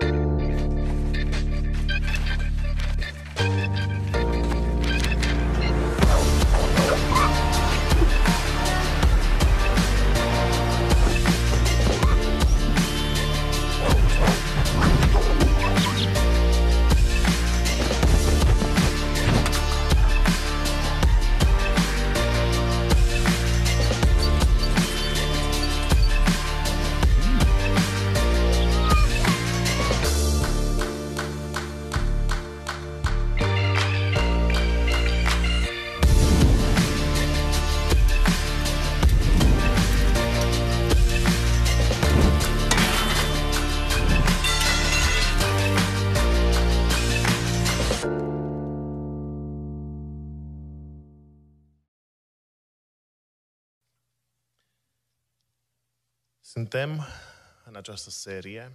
Thank you. Suntem în această serie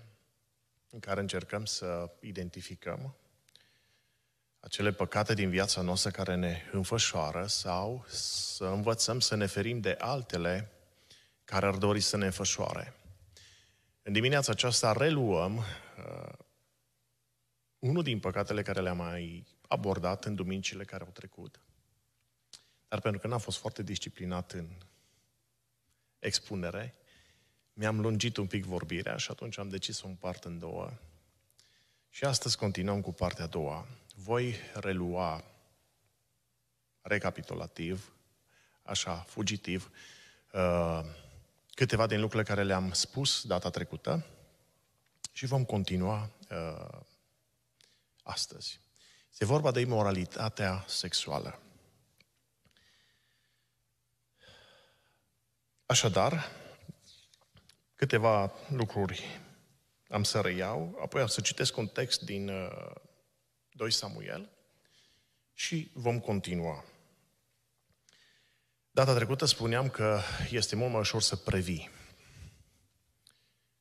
în care încercăm să identificăm acele păcate din viața noastră care ne înfășoară sau să învățăm să ne ferim de altele care ar dori să ne înfășoare. În dimineața aceasta reluăm uh, unul din păcatele care le-am mai abordat în duminicile care au trecut, dar pentru că n-am fost foarte disciplinat în expunere, mi-am lungit un pic vorbirea și atunci am decis să o împart în două. Și astăzi continuăm cu partea a doua. Voi relua recapitulativ, așa, fugitiv, uh, câteva din lucrurile care le-am spus data trecută și vom continua uh, astăzi. Se vorba de imoralitatea sexuală. Așadar, câteva lucruri am să reiau, apoi am să citesc un text din 2 uh, Samuel și vom continua. Data trecută spuneam că este mult mai ușor să previi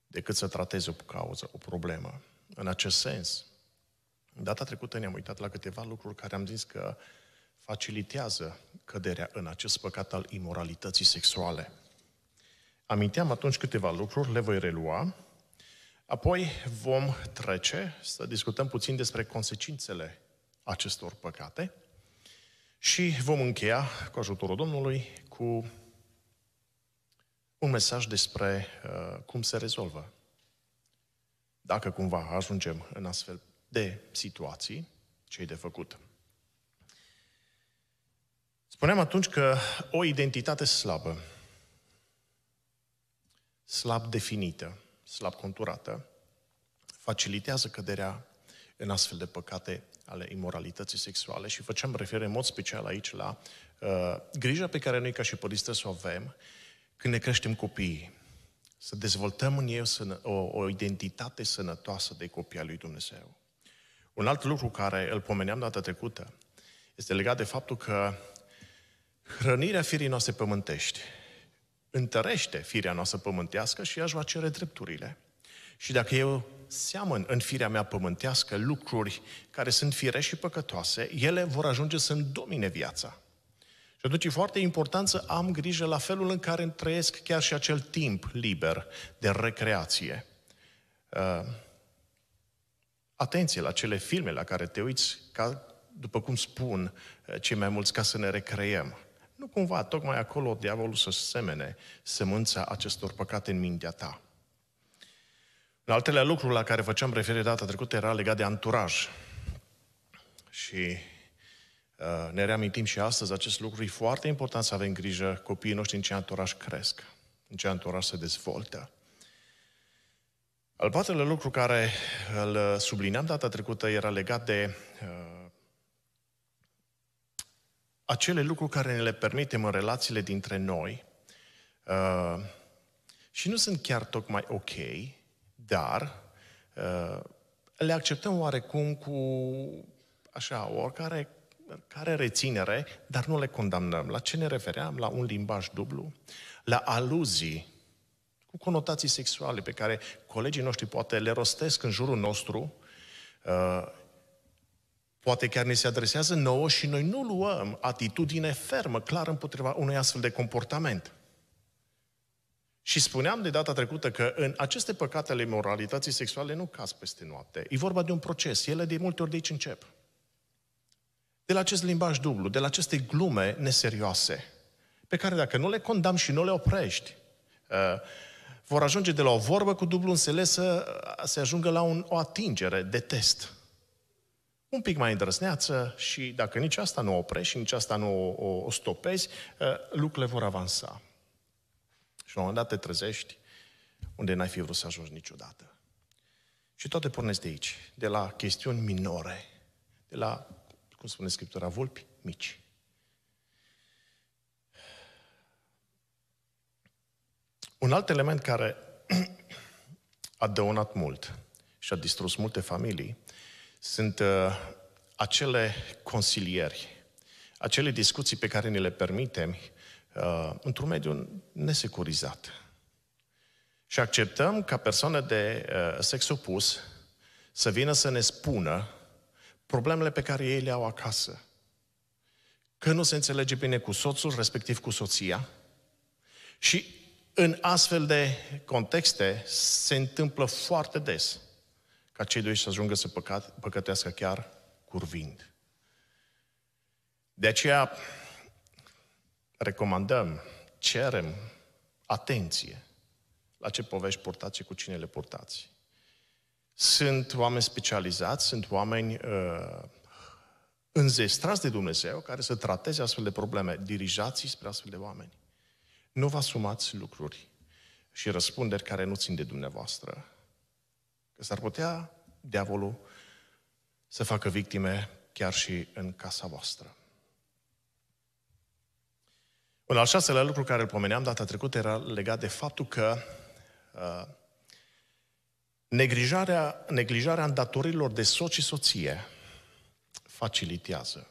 decât să tratezi o cauză, o problemă. În acest sens, data trecută ne-am uitat la câteva lucruri care am zis că facilitează căderea în acest păcat al imoralității sexuale – Aminteam atunci câteva lucruri, le voi relua. Apoi vom trece să discutăm puțin despre consecințele acestor păcate și vom încheia, cu ajutorul Domnului, cu un mesaj despre uh, cum se rezolvă. Dacă cumva ajungem în astfel de situații, ce de făcut. Spuneam atunci că o identitate slabă slab definită, slab conturată, facilitează căderea în astfel de păcate ale imoralității sexuale și făceam referire în mod special aici la uh, grija pe care noi ca și părinți trebuie să o avem când ne creștem copiii. Să dezvoltăm în ei o, o identitate sănătoasă de copii al lui Dumnezeu. Un alt lucru care îl pomeneam data trecută este legat de faptul că hrănirea firii noastre pământești întărește firea noastră pământească și ea își va cere drepturile. Și dacă eu seamăn în firea mea pământească lucruri care sunt fire și păcătoase, ele vor ajunge să-mi domine viața. Și atunci e foarte important să am grijă la felul în care trăiesc chiar și acel timp liber de recreație. Uh, atenție la cele filme la care te uiți, ca, după cum spun uh, cei mai mulți, ca să ne recreăm nu cumva tocmai acolo diavolul să semene sămânța acestor păcate în mintea ta. În altele lucru la care făceam referire data trecută era legat de anturaj. Și uh, ne reamintim și astăzi acest lucru. E foarte important să avem grijă copiii noștri în ce anturaj cresc, în ce anturaj se dezvoltă. Al patrulea lucru care îl sublineam data trecută era legat de uh, acele lucruri care ne le permitem în relațiile dintre noi uh, și nu sunt chiar tocmai ok, dar uh, le acceptăm oarecum cu așa, oricare care reținere, dar nu le condamnăm. La ce ne refeream? La un limbaj dublu? La aluzii cu conotații sexuale pe care colegii noștri poate le rostesc în jurul nostru uh, Poate chiar ne se adresează nouă și noi nu luăm atitudine fermă, clară împotriva unui astfel de comportament. Și spuneam de data trecută că în aceste păcate ale moralității sexuale nu caz peste noapte. E vorba de un proces. Ele de multe ori de aici încep. De la acest limbaj dublu, de la aceste glume neserioase, pe care dacă nu le condam și nu le oprești, uh, vor ajunge de la o vorbă cu dublu înțeles să uh, se ajungă la un, o atingere de test un pic mai îndrăzneață și dacă nici asta nu o oprești și nici asta nu o, o stopezi, uh, lucrurile vor avansa. Și la un moment dat te trezești unde n-ai fi vrut să ajungi niciodată. Și toate pornesc de aici, de la chestiuni minore, de la, cum spune Scriptura, vulpi mici. Un alt element care a dăunat mult și a distrus multe familii sunt uh, acele consilieri, acele discuții pe care ne le permitem uh, într-un mediu nesecurizat. Și acceptăm ca persoană de uh, sex opus să vină să ne spună problemele pe care ei le au acasă. Că nu se înțelege bine cu soțul, respectiv cu soția. Și în astfel de contexte se întâmplă foarte des ca cei doi să ajungă să păcat, păcătească chiar curvind. De aceea recomandăm, cerem atenție la ce povești purtați și cu cine le purtați. Sunt oameni specializați, sunt oameni uh, înzestrați de Dumnezeu care să trateze astfel de probleme. dirijați spre astfel de oameni. Nu vă asumați lucruri și răspunderi care nu țin de dumneavoastră Că s-ar putea diavolul să facă victime chiar și în casa voastră. Un al șaselea lucru care îl pomeneam data trecută era legat de faptul că uh, neglijarea, neglijarea îndatorilor de soț și soție facilitează,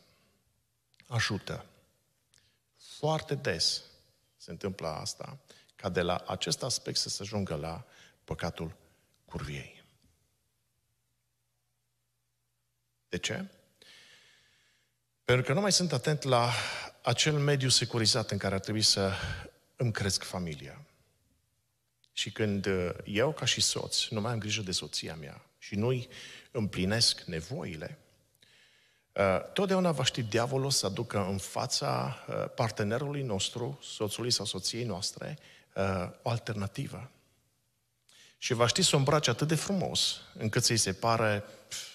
ajută. Foarte des se întâmplă asta, ca de la acest aspect să se ajungă la păcatul curviei. De ce? Pentru că nu mai sunt atent la acel mediu securizat în care ar trebui să îmi cresc familia. Și când uh, eu, ca și soț, nu mai am grijă de soția mea și nu-i împlinesc nevoile, uh, totdeauna va ști diavolul să aducă în fața uh, partenerului nostru, soțului sau soției noastre, o alternativă. Și va ști să o îmbrace atât de frumos, încât să-i se pare, pf,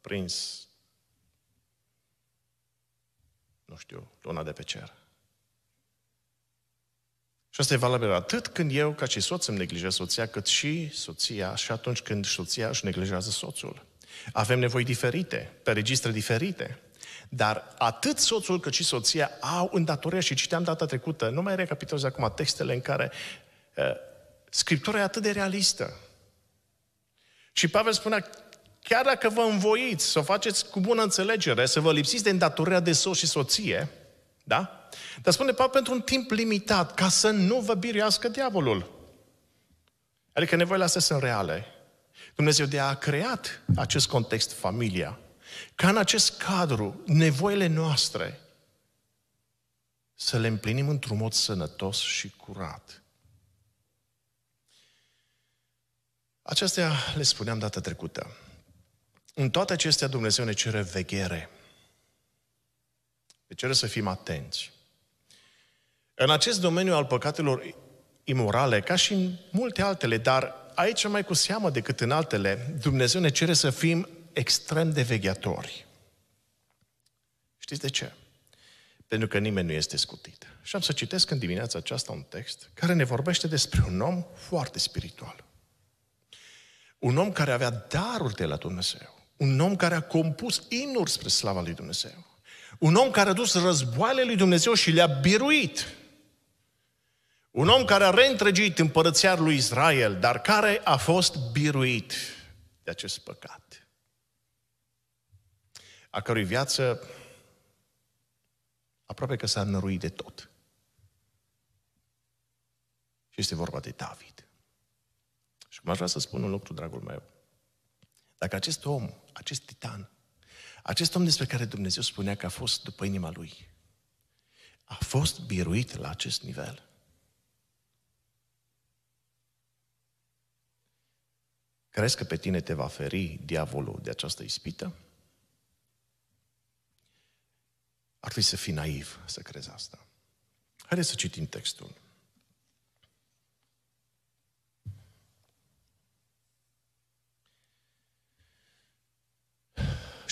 prins, nu știu, luna de pe cer. Și asta e valabil atât când eu, ca și soț, îmi neglijez soția, cât și soția și atunci când soția își neglijează soțul. Avem nevoi diferite, pe registre diferite. Dar atât soțul cât și soția au îndatoriri și citeam data trecută, nu mai recapitulez acum textele în care uh, Scriptura e atât de realistă. Și Pavel spunea, Chiar dacă vă învoiți să o faceți cu bună înțelegere, să vă lipsiți de îndatorirea de soț și soție, da? Dar spune Pavel pentru un timp limitat, ca să nu vă biruiască diavolul. Adică nevoile astea sunt reale. Dumnezeu de a creat acest context, familia, ca în acest cadru, nevoile noastre, să le împlinim într-un mod sănătos și curat. Acestea le spuneam data trecută. În toate acestea Dumnezeu ne cere veghere. Ne cere să fim atenți. În acest domeniu al păcatelor imorale, ca și în multe altele, dar aici mai cu seamă decât în altele, Dumnezeu ne cere să fim extrem de vegheatori. Știți de ce? Pentru că nimeni nu este scutit. Și am să citesc în dimineața aceasta un text care ne vorbește despre un om foarte spiritual. Un om care avea daruri de la Dumnezeu. Un om care a compus inuri spre slava lui Dumnezeu. Un om care a dus războaiele lui Dumnezeu și le-a biruit. Un om care a reîntregit împărăția lui Israel, dar care a fost biruit de acest păcat. A cărui viață aproape că s-a năruit de tot. Și este vorba de David. Și cum aș vrea să spun un lucru, dragul meu, dacă acest om acest titan, acest om despre care Dumnezeu spunea că a fost după inima lui, a fost biruit la acest nivel. Crezi că pe tine te va feri diavolul de această ispită? Ar fi să fii naiv să crezi asta. Haideți să citim textul.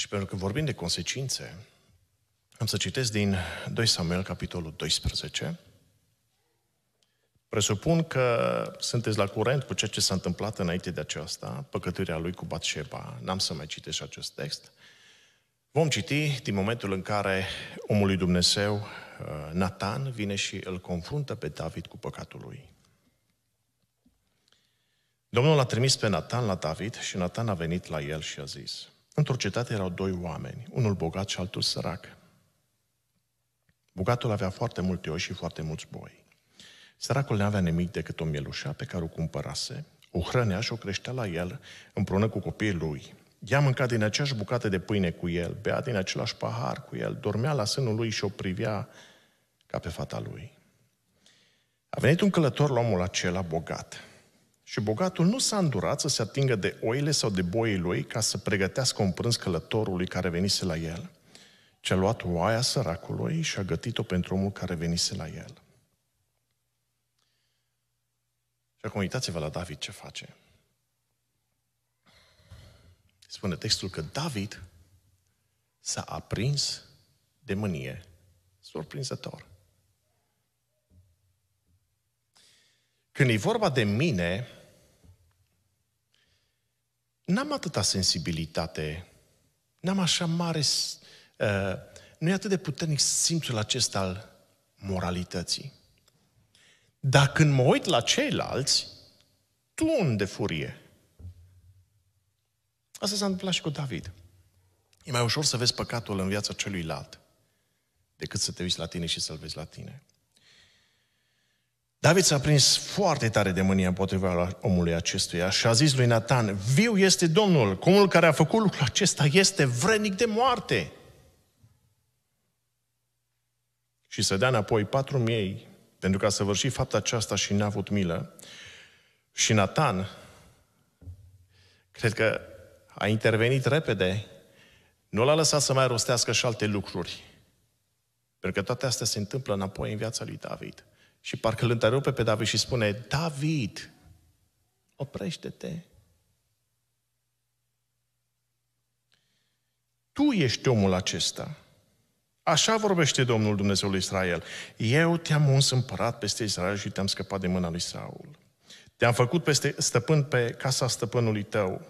Și pentru că vorbim de consecințe, am să citesc din 2 Samuel, capitolul 12. Presupun că sunteți la curent cu ceea ce s-a întâmplat înainte de aceasta, păcătuirea lui cu Batșeba. N-am să mai citesc acest text. Vom citi din momentul în care omul lui Dumnezeu, uh, Nathan, vine și îl confruntă pe David cu păcatul lui. Domnul l-a trimis pe Nathan la David și Nathan a venit la el și a zis – Într-o cetate erau doi oameni, unul bogat și altul sărac. Bogatul avea foarte multe oi și foarte mulți boi. Săracul nu avea nimic decât o mielușa pe care o cumpărase, o hrănea și o creștea la el împreună cu copiii lui. Ea mânca din aceeași bucată de pâine cu el, bea din același pahar cu el, dormea la sânul lui și o privea ca pe fata lui. A venit un călător la omul acela bogat și bogatul nu s-a îndurat să se atingă de oile sau de boii lui ca să pregătească un prânz călătorului care venise la el. ci a luat oaia săracului și a gătit-o pentru omul care venise la el. Și acum uitați-vă la David ce face. Spune textul că David s-a aprins de mânie surprinzător. Când e vorba de mine, n-am atâta sensibilitate, n-am așa mare, uh, nu e atât de puternic simțul acesta al moralității. Dar când mă uit la ceilalți, tu unde furie. Asta s-a întâmplat și cu David. E mai ușor să vezi păcatul în viața celuilalt decât să te uiți la tine și să-l vezi la tine. David s-a prins foarte tare de mânia împotriva omului acestuia și a zis lui Nathan. viu este Domnul, cumul care a făcut lucrul acesta este vrenic de moarte. Și să dea înapoi patru miei, pentru că a săvârșit fapta aceasta și n-a avut milă. Și Nathan cred că a intervenit repede, nu l-a lăsat să mai rostească și alte lucruri. Pentru că toate astea se întâmplă înapoi în viața lui David. Și parcă îl întrerupe pe David și spune, David, oprește-te. Tu ești omul acesta. Așa vorbește Domnul Dumnezeu lui Israel. Eu te-am uns împărat peste Israel și te-am scăpat de mâna lui Saul. Te-am făcut peste stăpân pe casa stăpânului tău.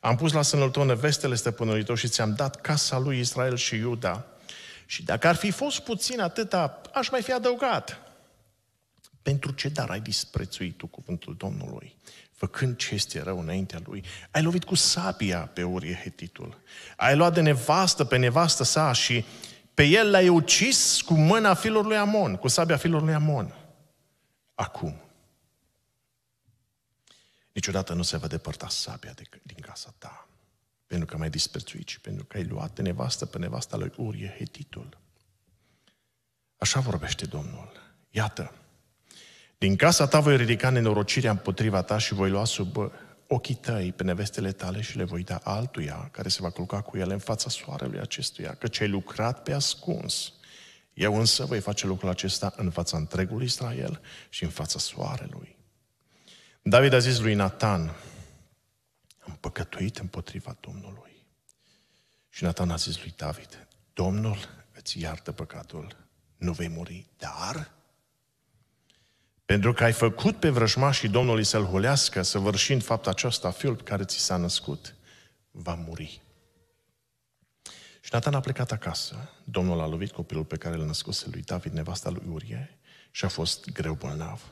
Am pus la sânul tău nevestele stăpânului tău și ți-am dat casa lui Israel și Iuda. Și dacă ar fi fost puțin atâta, aș mai fi adăugat. Pentru ce dar ai disprețuit tu cuvântul Domnului, făcând ce este rău înaintea lui? Ai lovit cu sabia pe Urie Hetitul, ai luat de nevastă pe nevastă sa și pe el l-ai ucis cu mâna filor lui Amon, cu sabia filor lui Amon. Acum, niciodată nu se va depărta sabia de, din casa ta, pentru că m-ai disprețuit și pentru că ai luat de nevastă pe nevasta lui Urie Hetitul. Așa vorbește Domnul. Iată, din casa ta voi ridica nenorocirea împotriva ta și voi lua sub ochii tăi pe nevestele tale și le voi da altuia care se va culca cu ele în fața soarelui acestuia, ce ai lucrat pe ascuns. Eu însă voi face lucrul acesta în fața întregului Israel și în fața soarelui. David a zis lui Nathan: am păcătuit împotriva Domnului. Și Nathan a zis lui David, Domnul îți iartă păcatul, nu vei muri, dar pentru că ai făcut pe vrăjmașii Domnului să-l holească, săvârșind fapta aceasta, fiul care ți s-a născut va muri. Și Nathan a plecat acasă. Domnul a lovit copilul pe care l-a născut lui David, nevasta lui Urie, și a fost greu bolnav.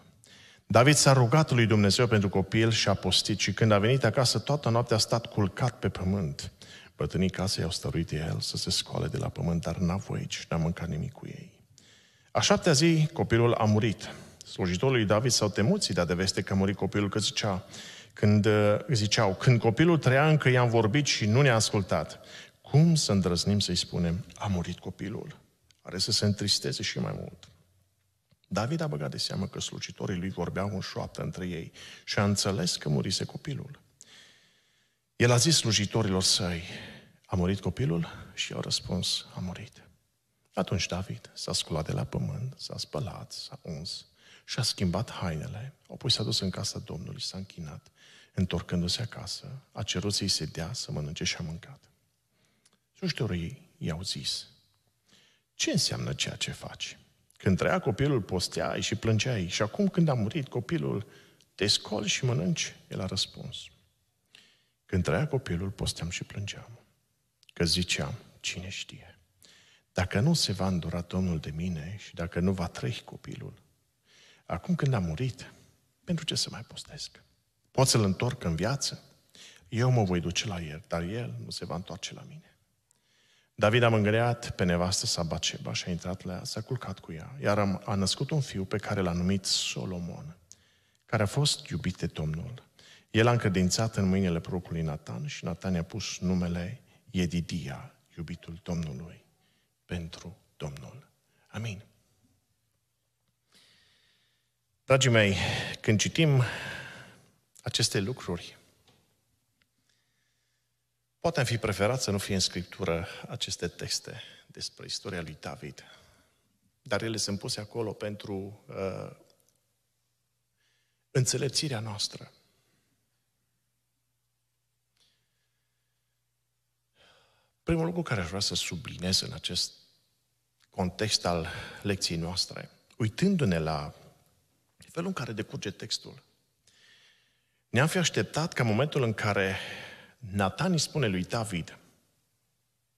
David s-a rugat lui Dumnezeu pentru copil și a postit și când a venit acasă, toată noaptea a stat culcat pe pământ. Bătânii casei au stăruit el să se scoale de la pământ, dar n-a voit și deci n-a mâncat nimic cu ei. A șaptea zi, copilul a murit. Slujitorul lui David s-au temut să-i dea de veste că muri copilul, că zicea, când uh, ziceau, când copilul trăia încă i-am vorbit și nu ne-a ascultat. Cum să îndrăznim să-i spunem, a murit copilul? Are să se întristeze și mai mult. David a băgat de seamă că slujitorii lui vorbeau în șoaptă între ei și a înțeles că murise copilul. El a zis slujitorilor săi, a murit copilul? Și au răspuns, a murit. Atunci David s-a sculat de la pământ, s-a spălat, s-a uns și-a schimbat hainele, apoi s-a dus în casa Domnului, s-a închinat, întorcându-se acasă, a cerut să-i se dea să mănânce și a mâncat. Slujitorii i-au zis, ce înseamnă ceea ce faci? Când trăia copilul, posteai și plângeai și acum când a murit copilul, te scoli și mănânci? El a răspuns. Când trăia copilul, posteam și plângeam. Că ziceam, cine știe, dacă nu se va îndura Domnul de mine și dacă nu va trăi copilul, Acum când a murit, pentru ce să mai postesc? Pot să-l întorc în viață? Eu mă voi duce la el, dar el nu se va întoarce la mine. David a mângâiat pe nevastă sa Baceba și a intrat la ea, s-a culcat cu ea, iar a născut un fiu pe care l-a numit Solomon, care a fost iubit de Domnul. El a încredințat în mâinile procului Natan și Natan i-a pus numele Edidia, iubitul Domnului, pentru Domnul. Amin. Dragii mei, când citim aceste lucruri, poate am fi preferat să nu fie în Scriptură aceste texte despre istoria lui David, dar ele sunt puse acolo pentru uh, înțelepțirea noastră. Primul lucru care aș vrea să subliniez în acest context al lecției noastre, uitându-ne la felul în care decurge textul. Ne-am fi așteptat ca momentul în care Nathan îi spune lui David,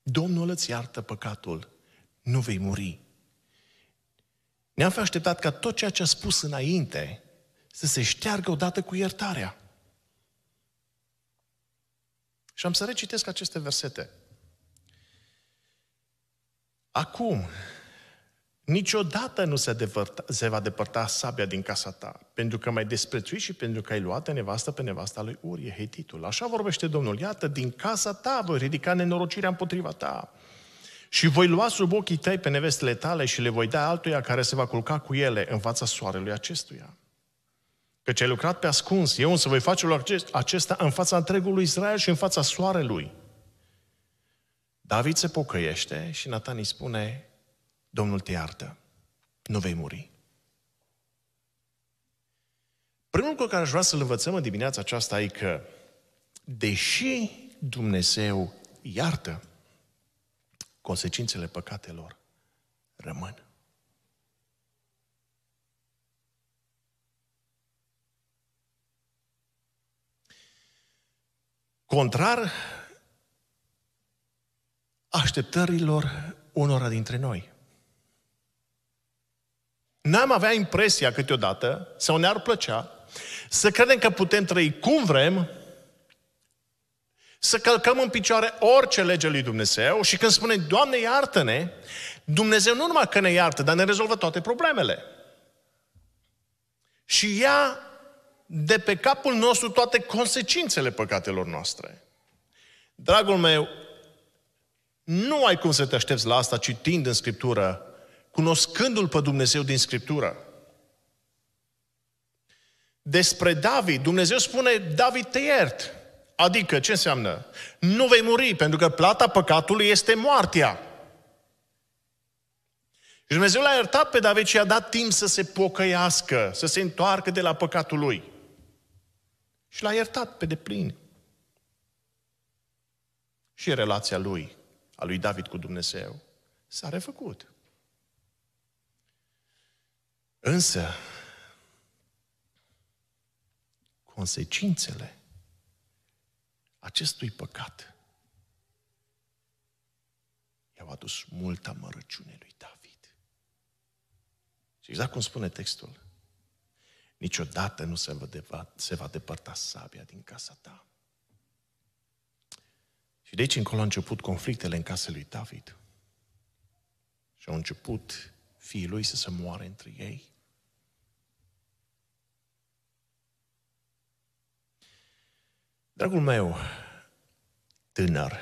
Domnul îți iartă păcatul, nu vei muri. Ne-am fi așteptat ca tot ceea ce a spus înainte să se șteargă odată cu iertarea. Și am să recitesc aceste versete. Acum, Niciodată nu se, devărta, se va depărta sabia din casa ta, pentru că mai ai și pentru că ai luat nevastă pe nevasta lui Urie, Hetitul. Așa vorbește Domnul, iată, din casa ta voi ridica nenorocirea împotriva ta. Și voi lua sub ochii tăi pe nevestele tale și le voi da altuia care se va culca cu ele în fața soarelui acestuia. ce ai lucrat pe ascuns, eu însă voi face acest, acesta în fața întregului Israel și în fața soarelui. David se pocăiește și Nathan îi spune, Domnul te iartă, nu vei muri. Primul lucru care aș vrea să-l învățăm în dimineața aceasta e că, deși Dumnezeu iartă, consecințele păcatelor rămân. Contrar așteptărilor unora dintre noi. N-am avea impresia câteodată, sau ne-ar plăcea, să credem că putem trăi cum vrem, să călcăm în picioare orice lege lui Dumnezeu și când spune, Doamne, iartă-ne, Dumnezeu nu numai că ne iartă, dar ne rezolvă toate problemele. Și ia de pe capul nostru toate consecințele păcatelor noastre. Dragul meu, nu ai cum să te aștepți la asta citind în Scriptură cunoscându-L pe Dumnezeu din Scriptură. Despre David, Dumnezeu spune, David te iert. Adică, ce înseamnă? Nu vei muri, pentru că plata păcatului este moartea. Și Dumnezeu l-a iertat pe David și i-a dat timp să se pocăiască, să se întoarcă de la păcatul lui. Și l-a iertat pe deplin. Și relația lui, a lui David cu Dumnezeu, s-a refăcut. Însă, consecințele acestui păcat i-au adus multă amărăciune lui David. Și exact cum spune textul, niciodată nu se va, deva, se va depărta sabia din casa ta. Și de aici încolo au început conflictele în casa lui David. Și au început fiii lui să se moare între ei. Dragul meu, tânăr,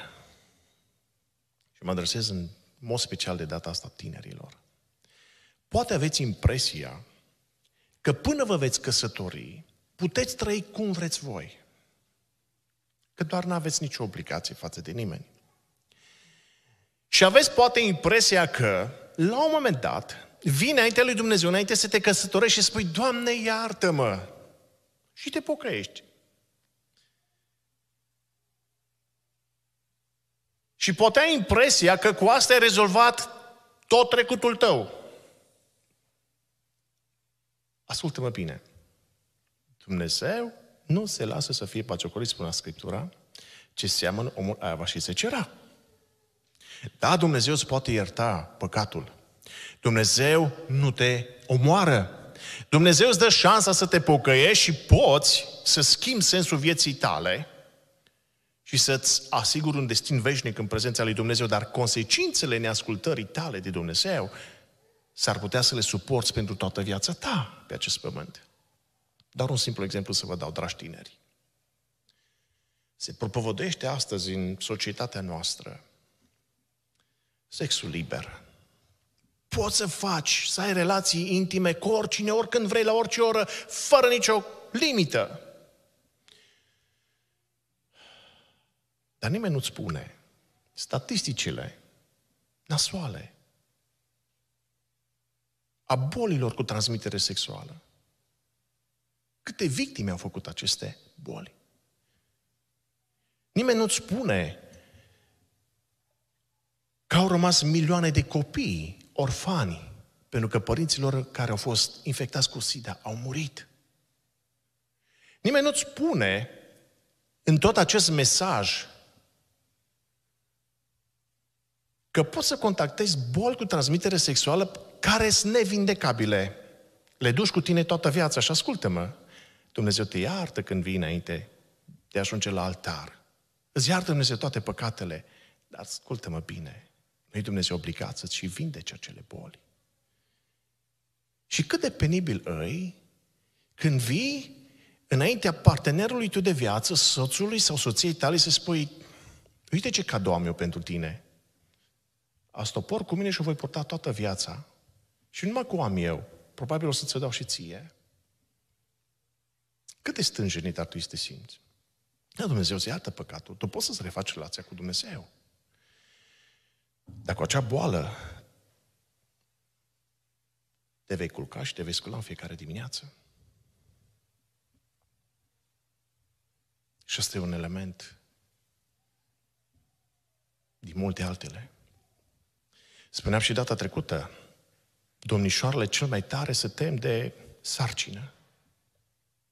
și mă adresez în mod special de data asta tinerilor, poate aveți impresia că până vă veți căsători, puteți trăi cum vreți voi. Că doar nu aveți nicio obligație față de nimeni. Și aveți poate impresia că, la un moment dat, vine înaintea lui Dumnezeu, înainte să te căsătorești și spui, Doamne, iartă-mă! Și te pocăiești. Și poate ai impresia că cu asta ai rezolvat tot trecutul tău. Ascultă-mă bine. Dumnezeu nu se lasă să fie paciocorit, spunea Scriptura, ce seamănă omul aiava și se cera. Da, Dumnezeu îți poate ierta păcatul. Dumnezeu nu te omoară. Dumnezeu îți dă șansa să te pocăiești și poți să schimbi sensul vieții tale – și să-ți asiguri un destin veșnic în prezența lui Dumnezeu, dar consecințele neascultării tale de Dumnezeu s-ar putea să le suporți pentru toată viața ta pe acest pământ. Dar un simplu exemplu să vă dau, dragi tineri. Se propovăduiește astăzi în societatea noastră sexul liber. Poți să faci, să ai relații intime cu oricine, oricând vrei, la orice oră, fără nicio limită. Dar nimeni nu spune. Statisticile nasoale a bolilor cu transmitere sexuală. Câte victime au făcut aceste boli? Nimeni nu spune că au rămas milioane de copii orfani pentru că părinților care au fost infectați cu SIDA au murit. Nimeni nu spune în tot acest mesaj că poți să contactezi boli cu transmitere sexuală care sunt nevindecabile. Le duci cu tine toată viața și ascultă-mă. Dumnezeu te iartă când vii înainte de a ajunge la altar. Îți iartă Dumnezeu toate păcatele, dar ascultă-mă bine. nu e Dumnezeu obligat să-ți și vindece acele boli. Și cât de penibil îi când vii înaintea partenerului tău de viață, soțului sau soției tale, să spui, uite ce cadou am eu pentru tine. Astopor stopor cu mine și o voi purta toată viața și numai cu am eu, probabil o să ți dau și ție, cât de stânjenit ar trebui să te simți? Da, Dumnezeu îți iartă păcatul, tu poți să-ți refaci relația cu Dumnezeu. Dacă cu acea boală te vei culca și te vei scula în fiecare dimineață. Și asta e un element din multe altele. Spuneam și data trecută, domnișoarele cel mai tare se tem de sarcină.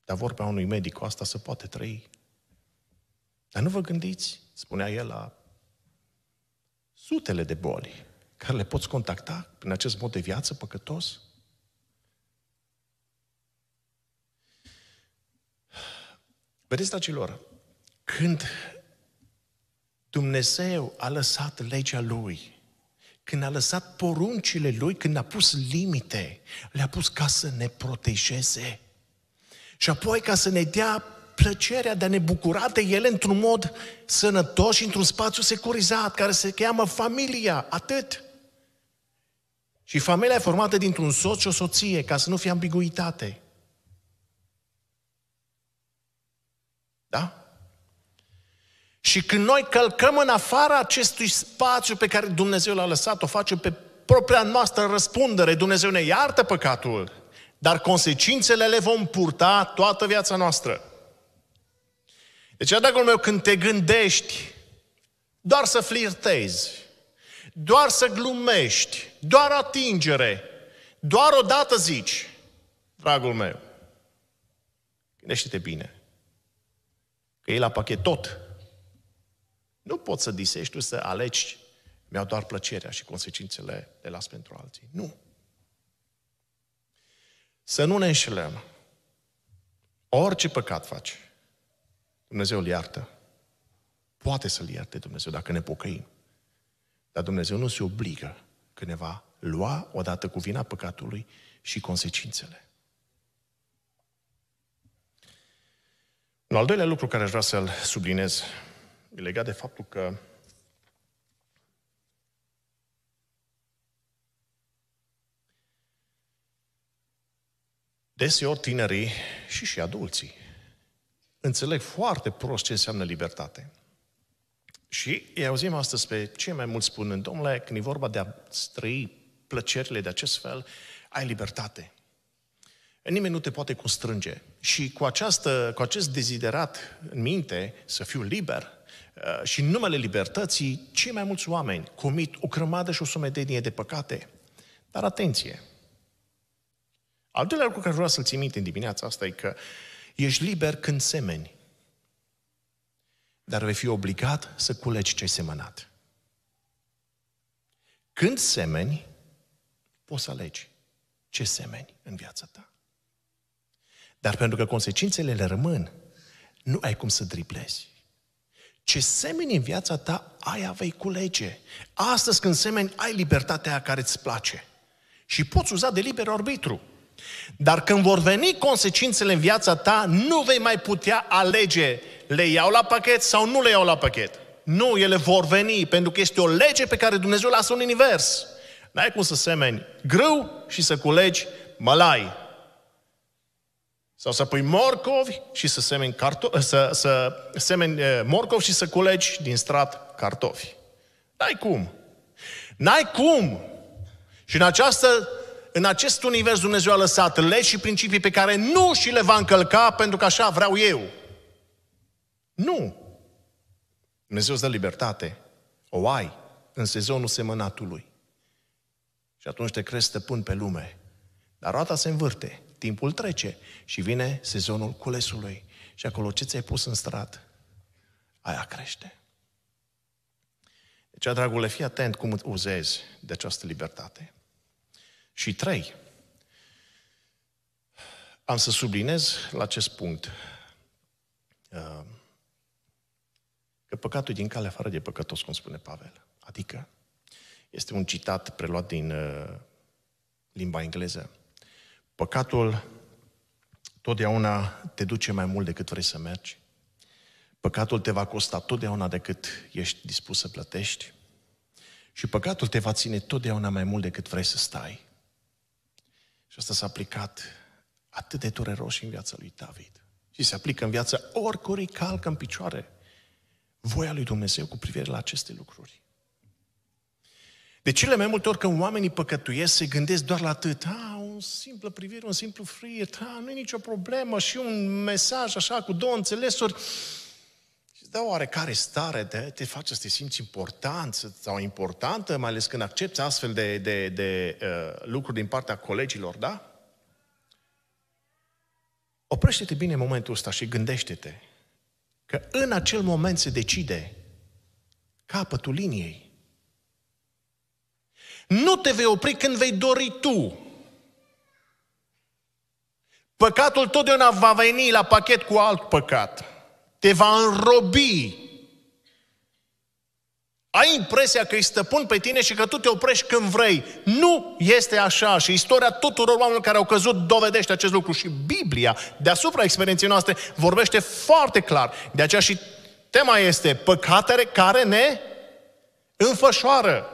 Dar vorbea unui medic, cu asta se poate trăi. Dar nu vă gândiți, spunea el, la sutele de boli care le poți contacta prin acest mod de viață păcătos? Vedeți, dragilor, când Dumnezeu a lăsat legea Lui când a lăsat poruncile lui, când a pus limite, le-a pus ca să ne protejeze. Și apoi ca să ne dea plăcerea de a ne bucura de el într-un mod sănătos și într-un spațiu securizat, care se cheamă familia, atât. Și familia e formată dintr-un soț și o soție, ca să nu fie ambiguitate. Da? Și când noi călcăm în afara acestui spațiu pe care Dumnezeu l-a lăsat, o facem pe propria noastră răspundere. Dumnezeu ne iartă păcatul, dar consecințele le vom purta toată viața noastră. Deci, dragul meu, când te gândești doar să flirtezi, doar să glumești, doar atingere, doar o dată zici, dragul meu, gândește-te bine, că e la pachet tot nu poți să disești tu să alegi, mi-au doar plăcerea și consecințele le las pentru alții. Nu. Să nu ne înșelăm. Orice păcat faci, Dumnezeu îl iartă. Poate să-l ierte Dumnezeu dacă ne pocăim. Dar Dumnezeu nu se obligă că ne va lua odată cu vina păcatului și consecințele. Un al doilea lucru care aș vrea să-l sublinez e legat de faptul că deseori tinerii și și adulții înțeleg foarte prost ce înseamnă libertate. Și îi auzim astăzi pe cei mai mulți spunând, domnule, când e vorba de a străi plăcerile de acest fel, ai libertate. Nimeni nu te poate constrânge. Și cu, această, cu acest deziderat în minte, să fiu liber, Uh, și în numele libertății, cei mai mulți oameni comit o crămadă și o sumedenie de păcate. Dar atenție! Al doilea lucru care vreau să-l țin minte în dimineața asta e că ești liber când semeni, dar vei fi obligat să culegi ce ai semănat. Când semeni, poți să alegi ce semeni în viața ta. Dar pentru că consecințele le rămân, nu ai cum să driblezi. Ce semeni în viața ta, aia vei culege. Astăzi când semeni, ai libertatea care îți place. Și poți uza de liber arbitru. Dar când vor veni consecințele în viața ta, nu vei mai putea alege le iau la pachet sau nu le iau la pachet. Nu, ele vor veni, pentru că este o lege pe care Dumnezeu lasă în univers. N-ai cum să semeni grâu și să culegi mălai. Sau să pui morcovi și să semeni, carto- să, să semeni morcovi și să culegi din strat cartofi. N-ai cum. N-ai cum. Și în, această, în acest univers Dumnezeu a lăsat legi și principii pe care nu și le va încălca pentru că așa vreau eu. Nu. Dumnezeu îți dă libertate. O ai în sezonul semănatului. Și atunci te crezi stăpân pe lume. Dar roata se învârte timpul trece și vine sezonul culesului. Și acolo ce ți-ai pus în strat, aia crește. Deci, dragule, fii atent cum uzezi de această libertate. Și trei, am să sublinez la acest punct uh, că păcatul din calea afară de păcătos, cum spune Pavel. Adică, este un citat preluat din uh, limba engleză. Păcatul totdeauna te duce mai mult decât vrei să mergi. Păcatul te va costa totdeauna decât ești dispus să plătești. Și păcatul te va ține totdeauna mai mult decât vrei să stai. Și asta s-a aplicat atât de dureros și în viața lui David. Și se aplică în viața oricărui calcă în picioare voia lui Dumnezeu cu privire la aceste lucruri. De cele mai multe ori când oamenii păcătuiesc, se gândesc doar la atât. A, un simplă privire, un simplu friet, a, nu e nicio problemă și un mesaj așa cu două înțelesuri. Și da oarecare stare de te face să te simți important sau importantă, mai ales când accepti astfel de, de, de uh, lucruri din partea colegilor, da? Oprește-te bine în momentul ăsta și gândește-te că în acel moment se decide capătul liniei. Nu te vei opri când vei dori tu. Păcatul totdeauna va veni la pachet cu alt păcat. Te va înrobi. Ai impresia că îi stăpân pe tine și că tu te oprești când vrei. Nu este așa și istoria tuturor oamenilor care au căzut dovedește acest lucru și Biblia, deasupra experienței noastre, vorbește foarte clar. De aceea și tema este păcatele care ne înfășoară.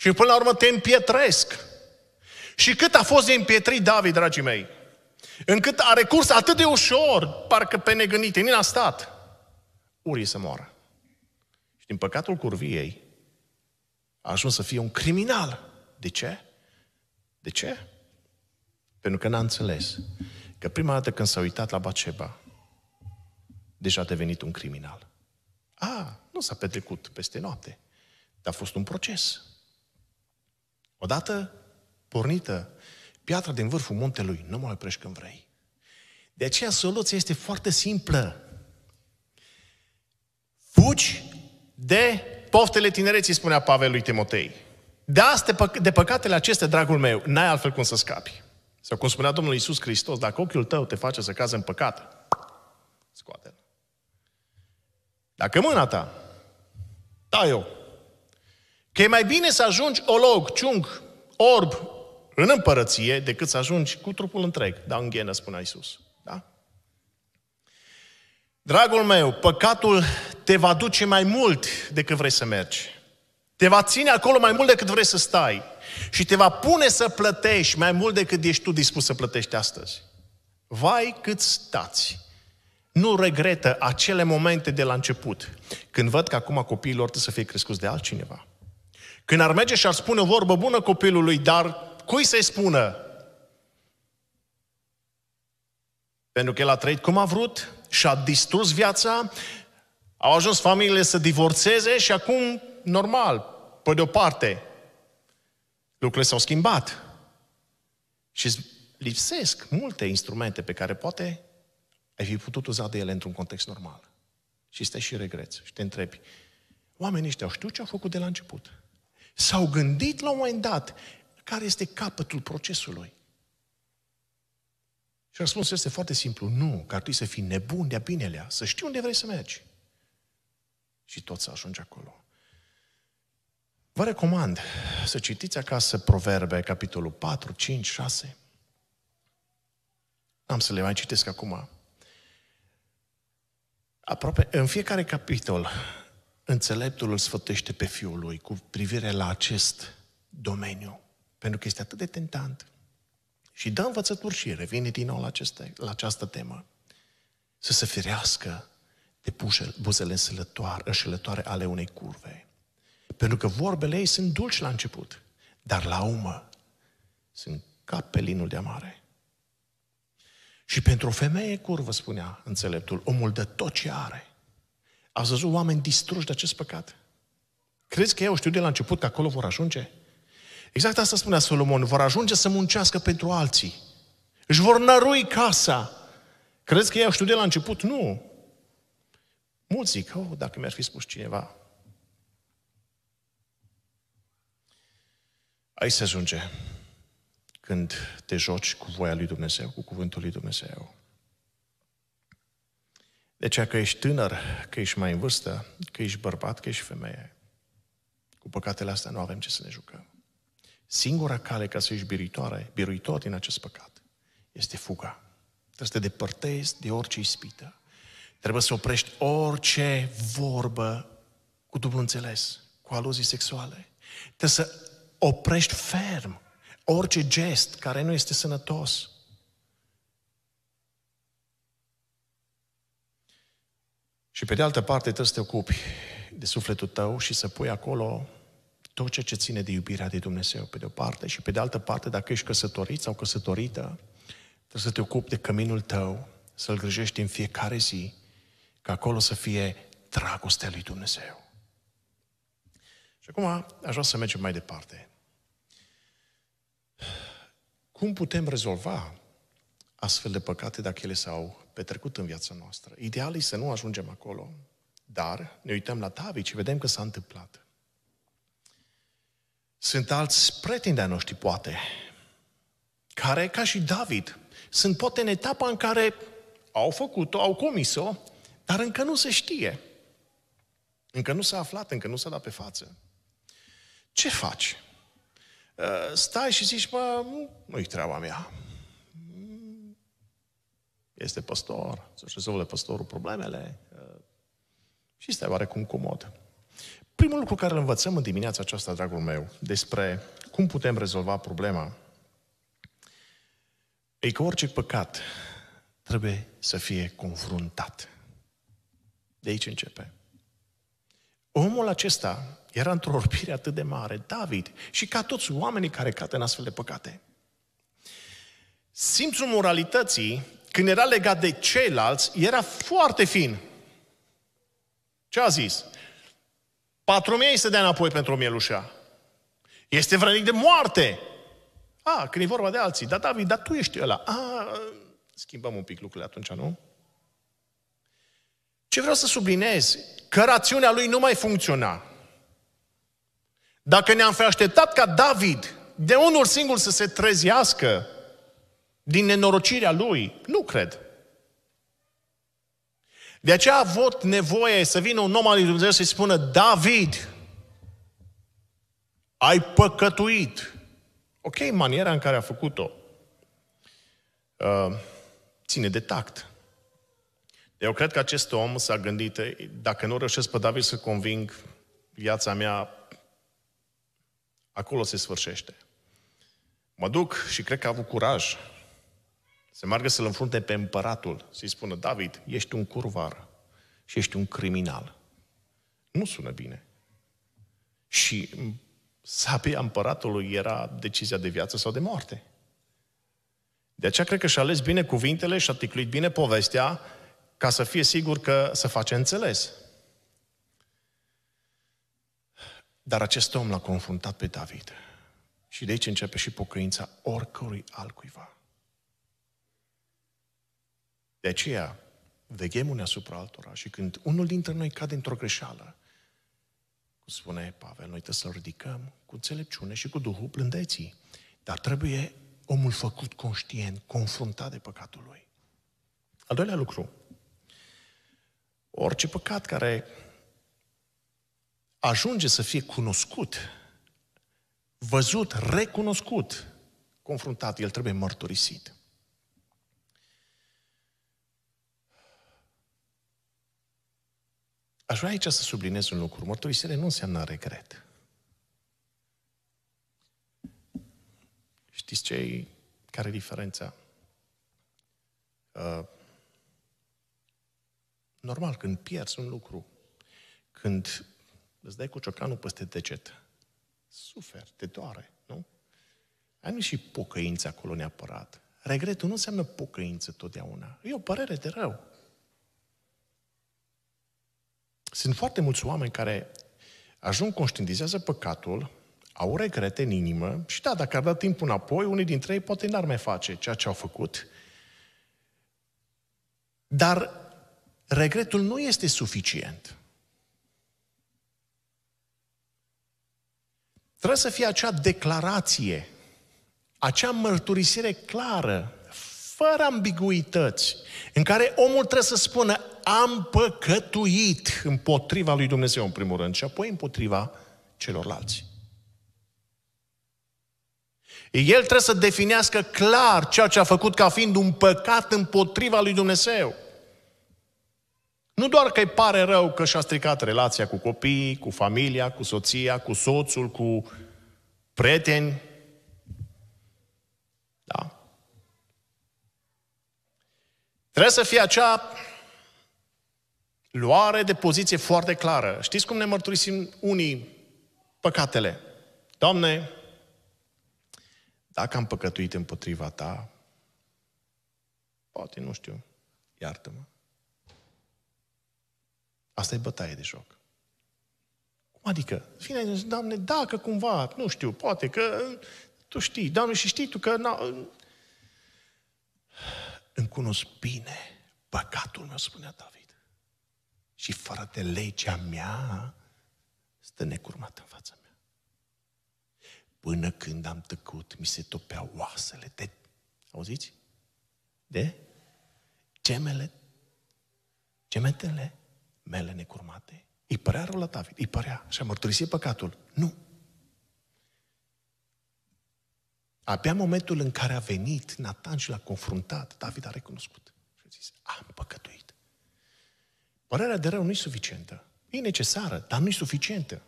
Și până la urmă te împietresc. Și cât a fost de împietrit David, dragii mei, încât a recurs atât de ușor, parcă pe negănit, în a stat, urii să moară. Și din păcatul curviei a ajuns să fie un criminal. De ce? De ce? Pentru că n-a înțeles că prima dată când s-a uitat la Baceba, deja a devenit un criminal. A, nu s-a petrecut peste noapte, dar a fost un proces. Odată pornită piatra din vârful muntelui, nu mai oprești când vrei. De aceea soluția este foarte simplă. Fugi de poftele tinereții, spunea Pavel lui Timotei. De, asta, de păcatele acestea, dragul meu, n-ai altfel cum să scapi. Sau cum spunea Domnul Iisus Hristos, dacă ochiul tău te face să cazi în păcat, scoate-l. Dacă mâna ta, da eu, Că e mai bine să ajungi olog, ciung, orb în împărăție decât să ajungi cu trupul întreg. Da, în ghenă, spunea Iisus. Da? Dragul meu, păcatul te va duce mai mult decât vrei să mergi. Te va ține acolo mai mult decât vrei să stai. Și te va pune să plătești mai mult decât ești tu dispus să plătești astăzi. Vai cât stați! Nu regretă acele momente de la început, când văd că acum lor trebuie să fie crescuți de altcineva. Când ar merge și ar spune o vorbă bună copilului, dar cui să-i spună? Pentru că el a trăit cum a vrut și a distrus viața, au ajuns familiile să divorțeze și acum, normal, pe de-o parte, lucrurile s-au schimbat. Și lipsesc multe instrumente pe care poate ai fi putut uza de ele într-un context normal. Și stai și regreți și te întrebi, oamenii ăștia știu ce au făcut de la început s-au gândit la un moment dat care este capătul procesului. Și răspunsul este foarte simplu. Nu, că ar trebui să fii nebun de-a binelea, să știi unde vrei să mergi. Și tot să ajungi acolo. Vă recomand să citiți acasă Proverbe, capitolul 4, 5, 6. Am să le mai citesc acum. Aproape în fiecare capitol Înțeleptul îl sfătuiește pe fiul lui cu privire la acest domeniu, pentru că este atât de tentant. Și dă învățături și revine din nou la, aceste, la această temă. Să se ferească de buzele înșelătoare, înșelătoare ale unei curve. Pentru că vorbele ei sunt dulci la început, dar la umă sunt ca pelinul de amare. Și pentru o femeie curvă, spunea înțeleptul, omul de tot ce are. Ați văzut oameni distruși de acest păcat? Crezi că ei au știut de la început că acolo vor ajunge? Exact asta spunea Solomon. Vor ajunge să muncească pentru alții. Își vor nărui casa. Crezi că ei au știut de la început? Nu. Mulți zic, oh, dacă mi-ar fi spus cineva. Aici se ajunge când te joci cu voia lui Dumnezeu, cu cuvântul lui Dumnezeu. Deci că ești tânăr, că ești mai în vârstă, că ești bărbat, că ești femeie, cu păcatele astea nu avem ce să ne jucăm. Singura cale ca să ești biruitoare, biruitor din acest păcat, este fuga. Trebuie să te depărtezi de orice ispită. Trebuie să oprești orice vorbă cu dublu înțeles, cu aluzii sexuale. Trebuie să oprești ferm orice gest care nu este sănătos. Și pe de altă parte trebuie să te ocupi de sufletul tău și să pui acolo tot ceea ce ține de iubirea de Dumnezeu, pe de o parte, și pe de altă parte, dacă ești căsătorit sau căsătorită, trebuie să te ocupi de căminul tău, să-l grijești în fiecare zi, ca acolo să fie dragostea lui Dumnezeu. Și acum aș vrea să mergem mai departe. Cum putem rezolva astfel de păcate dacă ele s-au petrecut în viața noastră. Ideal e să nu ajungem acolo, dar ne uităm la David și vedem că s-a întâmplat. Sunt alți pretindea noștri, poate, care, ca și David, sunt poate în etapa în care au făcut-o, au comis-o, dar încă nu se știe. Încă nu s-a aflat, încă nu s-a dat pe față. Ce faci? Uh, stai și zici, mă, nu-i treaba mea este pastor, să-și rezolve pastorul problemele uh, și este oarecum comod. Primul lucru care îl învățăm în dimineața aceasta, dragul meu, despre cum putem rezolva problema, e că orice păcat trebuie să fie confruntat. De aici începe. Omul acesta era într-o orbire atât de mare, David, și ca toți oamenii care cad în astfel de păcate. Simțul moralității când era legat de ceilalți, era foarte fin. Ce a zis? Patru mii să dea înapoi pentru mielușa. Este vrănic de moarte. A, când e vorba de alții. Da, David, dar tu ești ăla. A, schimbăm un pic lucrurile atunci, nu? Ce vreau să subliniez? Că rațiunea lui nu mai funcționa. Dacă ne-am fi așteptat ca David, de unul singur să se trezească din nenorocirea lui? Nu cred. De aceea a avut nevoie să vină un om al lui Dumnezeu să-i spună, David, ai păcătuit. Ok, maniera în care a făcut-o uh, ține de tact. Eu cred că acest om s-a gândit, dacă nu reușesc pe David să conving, viața mea acolo se sfârșește. Mă duc și cred că a avut curaj se margă să-l înfrunte pe împăratul, să-i spună, David, ești un curvar și ești un criminal. Nu sună bine. Și sabia împăratului era decizia de viață sau de moarte. De aceea cred că și-a ales bine cuvintele și-a ticluit bine povestea ca să fie sigur că să face înțeles. Dar acest om l-a confruntat pe David. Și de aici începe și pocăința oricărui altcuiva. De aceea, veghem unii asupra altora și când unul dintre noi cade într-o greșeală, cum spune Pavel, noi trebuie să-l ridicăm cu înțelepciune și cu Duhul plândeții. Dar trebuie omul făcut conștient, confruntat de păcatul lui. Al doilea lucru, orice păcat care ajunge să fie cunoscut, văzut, recunoscut, confruntat, el trebuie mărturisit. Aș vrea aici să subliniez un lucru. Mărturisire nu înseamnă regret. Știți ce care e diferența? Uh, normal, când pierzi un lucru, când îți dai cu ciocanul peste deget, suferi, te doare, nu? Ai nu și pocăință acolo neapărat. Regretul nu înseamnă pocăință totdeauna. E o părere de rău. Sunt foarte mulți oameni care ajung, conștientizează păcatul, au regrete în inimă și da, dacă ar da timp înapoi, unii dintre ei poate n-ar mai face ceea ce au făcut, dar regretul nu este suficient. Trebuie să fie acea declarație, acea mărturisire clară fără ambiguități, în care omul trebuie să spună am păcătuit împotriva lui Dumnezeu în primul rând și apoi împotriva celorlalți. El trebuie să definească clar ceea ce a făcut ca fiind un păcat împotriva lui Dumnezeu. Nu doar că îi pare rău că și-a stricat relația cu copiii, cu familia, cu soția, cu soțul, cu prieteni, Trebuie să fie acea luare de poziție foarte clară. Știți cum ne mărturisim unii păcatele? Doamne, dacă am păcătuit împotriva ta, poate, nu știu, iartă-mă. Asta e bătaie de joc. Cum adică? Fine, Doamne, dacă cumva, nu știu, poate că tu știi, Doamne, și știi tu că îmi cunosc bine păcatul meu, spunea David. Și fără de legea mea, stă necurmat în fața mea. Până când am tăcut, mi se topeau oasele de... Auziți? De? Gemele, gemetele mele necurmate. Îi părea rău la David, îi părea și a mărturisit păcatul. Nu, Abia momentul în care a venit Natan și l-a confruntat, David a recunoscut. Și a zis, am păcătuit. Părerea de rău nu e suficientă. E necesară, dar nu e suficientă.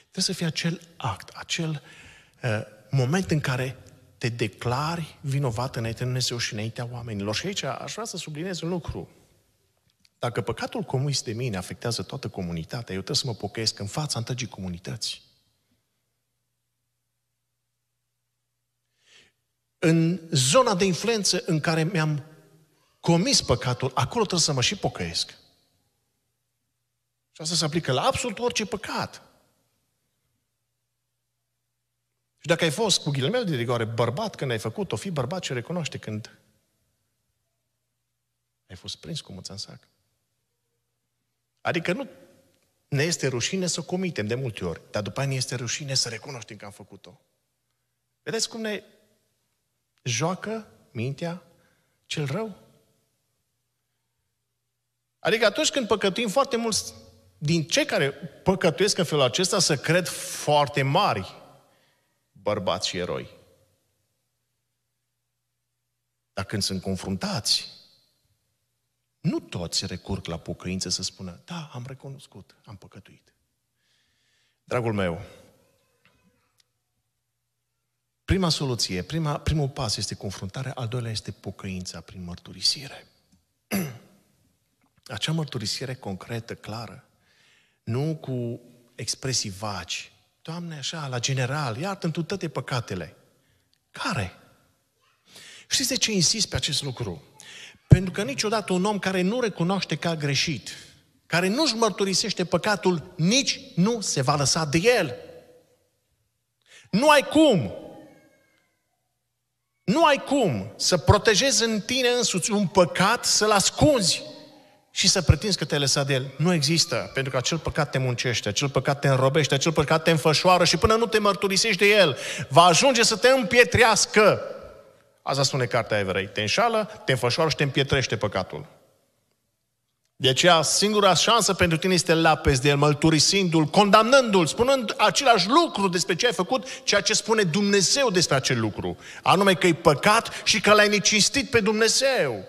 Trebuie să fie acel act, acel uh, moment în care te declari vinovat de Dumnezeu și înaintea oamenilor. Și aici aș vrea să subliniez un lucru. Dacă păcatul comis de mine afectează toată comunitatea, eu trebuie să mă pocăiesc în fața întregii comunități. în zona de influență în care mi-am comis păcatul, acolo trebuie să mă și pocăiesc. Și asta se aplică la absolut orice păcat. Și dacă ai fost cu ghilimele de rigoare bărbat când ai făcut-o, fi bărbat și recunoaște când ai fost prins cu muța în sac. Adică nu ne este rușine să o comitem de multe ori, dar după aia ne este rușine să recunoaștem că am făcut-o. Vedeți cum ne joacă mintea cel rău. Adică atunci când păcătuim foarte mulți din cei care păcătuiesc în felul acesta să cred foarte mari bărbați și eroi. Dar când sunt confruntați, nu toți recurg la pocăință să spună, da, am recunoscut, am păcătuit. Dragul meu, Prima soluție, prima, primul pas este confruntarea, al doilea este pocăința prin mărturisire. Acea mărturisire concretă, clară, nu cu expresii vaci. Doamne, așa, la general, iartă-mi tu toate păcatele. Care? Știți de ce insist pe acest lucru? Pentru că niciodată un om care nu recunoaște că a greșit, care nu-și mărturisește păcatul, nici nu se va lăsa de el. Nu ai cum! Nu ai cum să protejezi în tine însuți un păcat, să-l ascunzi și să pretinzi că te-ai lăsat de el. Nu există, pentru că acel păcat te muncește, acel păcat te înrobește, acel păcat te înfășoară și până nu te mărturisești de el, va ajunge să te împietrească. Asta spune cartea Evrei. Te înșală, te înfășoară și te împietrește păcatul. De aceea, singura șansă pentru tine este lapezi de el, mălturisindu l condamnându-l, spunând același lucru despre ce ai făcut, ceea ce spune Dumnezeu despre acel lucru. Anume că e păcat și că l-ai necinstit pe Dumnezeu.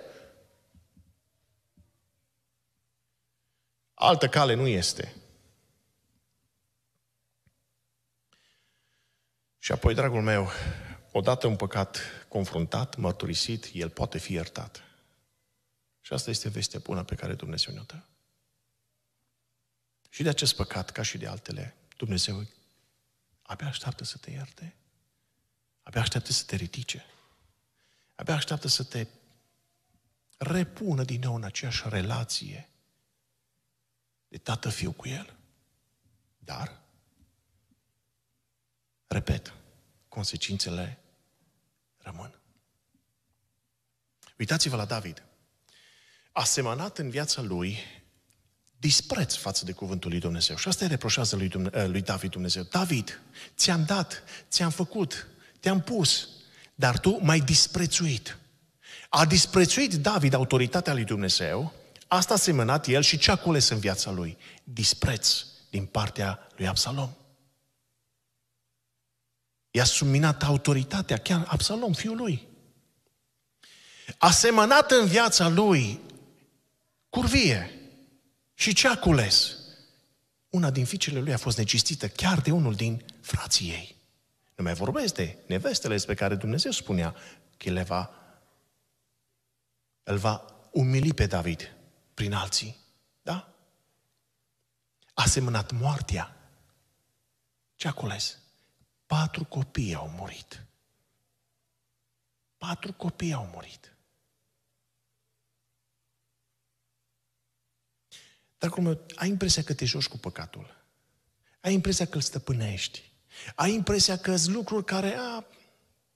Altă cale nu este. Și apoi, dragul meu, odată un păcat confruntat, mărturisit, el poate fi iertat. Și asta este vestea bună pe care Dumnezeu ne-o dă. Și de acest păcat, ca și de altele, Dumnezeu abia așteaptă să te ierte. Abia așteaptă să te ridice. Abia așteaptă să te repună din nou în aceeași relație de tată-fiu cu el. Dar, repet, consecințele rămân. Uitați-vă la David a semănat în viața lui dispreț față de cuvântul lui Dumnezeu. Și asta îi reproșează lui, Dumne- eh, lui David Dumnezeu. David, ți-am dat, ți-am făcut, te-am pus, dar tu m-ai disprețuit. A disprețuit David autoritatea lui Dumnezeu, asta a semănat el și ce a cules în viața lui? Dispreț din partea lui Absalom. I-a suminat autoritatea, chiar Absalom, fiul lui. A semănat în viața lui curvie. Și ce a cules? Una din fiicele lui a fost necistită chiar de unul din frații ei. Nu mai vorbesc de nevestele despre care Dumnezeu spunea că le va, îl va umili pe David prin alții. Da? A semănat moartea. Ce a cules? Patru copii au murit. Patru copii au murit. Dragul meu, ai impresia că te joci cu păcatul. Ai impresia că îl stăpânești. Ai impresia că sunt lucruri care, a,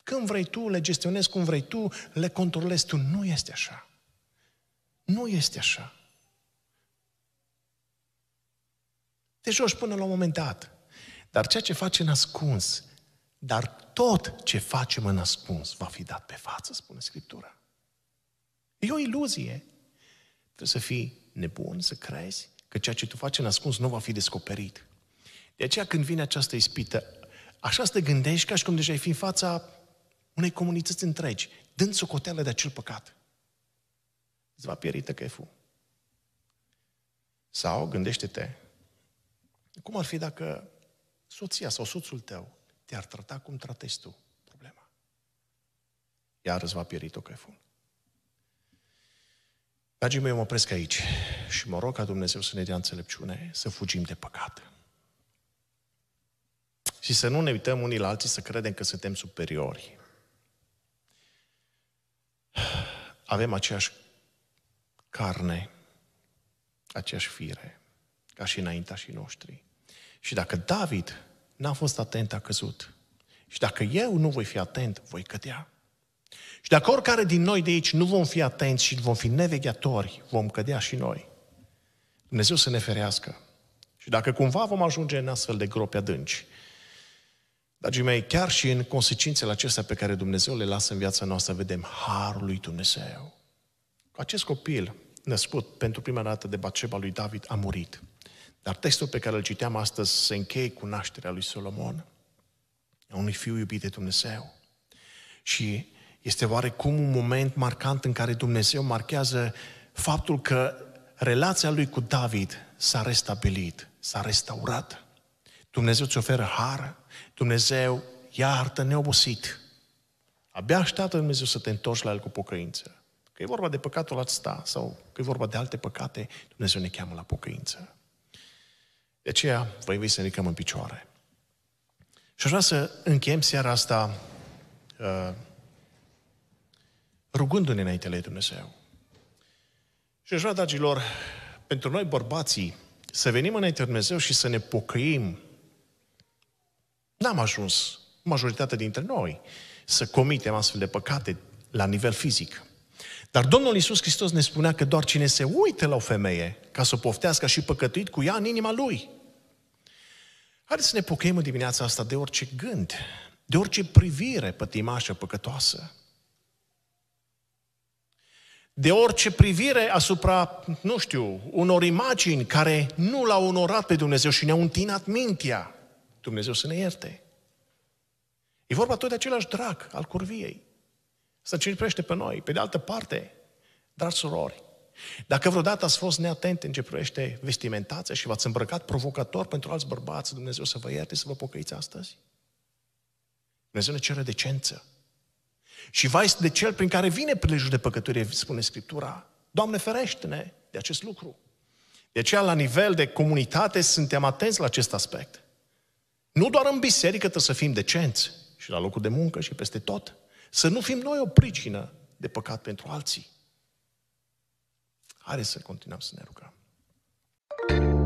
când vrei tu, le gestionezi cum vrei tu, le controlezi tu. Nu este așa. Nu este așa. Te joci până la un moment dat. Dar ceea ce faci în ascuns, dar tot ce facem în ascuns va fi dat pe față, spune Scriptura. E o iluzie. Trebuie să fii nebun să crezi că ceea ce tu faci în ascuns nu va fi descoperit. De aceea când vine această ispită, așa să te gândești ca și cum deja ai fi în fața unei comunități întregi, dând socoteală de acel păcat. Îți va pierită fu. Sau gândește-te, cum ar fi dacă soția sau soțul tău te-ar trata cum tratezi tu problema? Iar îți va pieri tot Dragii mei, mă opresc aici și mă rog ca Dumnezeu să ne dea înțelepciune, să fugim de păcat. Și să nu ne uităm unii la alții să credem că suntem superiori. Avem aceeași carne, aceeași fire, ca și și noștri. Și dacă David n-a fost atent, a căzut. Și dacă eu nu voi fi atent, voi cădea. Și dacă oricare din noi de aici nu vom fi atenți și vom fi nevegheatori, vom cădea și noi. Dumnezeu să ne ferească. Și dacă cumva vom ajunge în astfel de gropi adânci, dragii mei, chiar și în consecințele acestea pe care Dumnezeu le lasă în viața noastră, vedem harul lui Dumnezeu. Acest copil, născut pentru prima dată de Baceba lui David, a murit. Dar textul pe care îl citeam astăzi se încheie cu nașterea lui Solomon, a unui fiu iubit de Dumnezeu. Și este oarecum un moment marcant în care Dumnezeu marchează faptul că relația lui cu David s-a restabilit, s-a restaurat. Dumnezeu îți oferă har, Dumnezeu iartă neobosit. Abia așteaptă Dumnezeu să te întorci la El cu pocăință. Că e vorba de păcatul acesta sau că e vorba de alte păcate, Dumnezeu ne cheamă la pocăință. De aceea vă invit să ne ridicăm în picioare. Și aș vrea să încheiem seara asta uh, rugându-ne înainte lui Dumnezeu. Și aș vrea, dragilor, pentru noi bărbații, să venim înainte lui Dumnezeu și să ne pocăim. N-am ajuns, majoritatea dintre noi, să comitem astfel de păcate la nivel fizic. Dar Domnul Iisus Hristos ne spunea că doar cine se uită la o femeie ca să o poftească și păcătuit cu ea în inima lui. Haideți să ne pocăim în dimineața asta de orice gând, de orice privire pătimașă, păcătoasă de orice privire asupra, nu știu, unor imagini care nu l-au onorat pe Dumnezeu și ne-au întinat mintea. Dumnezeu să ne ierte. E vorba tot de același drag al curviei. Să ciprivește pe noi. Pe de altă parte, dragi surori, dacă vreodată ați fost neatent în ce privește vestimentația și v-ați îmbrăcat provocator pentru alți bărbați, Dumnezeu să vă ierte, să vă pocăiți astăzi? Dumnezeu ne cere decență. Și vai de cel prin care vine prilejul de păcătorie, spune Scriptura. Doamne ferește-ne de acest lucru. De aceea, la nivel de comunitate, suntem atenți la acest aspect. Nu doar în biserică trebuie să fim decenți, și la locul de muncă și peste tot. Să nu fim noi o pricină de păcat pentru alții. Haideți să continuăm să ne rugăm. thank you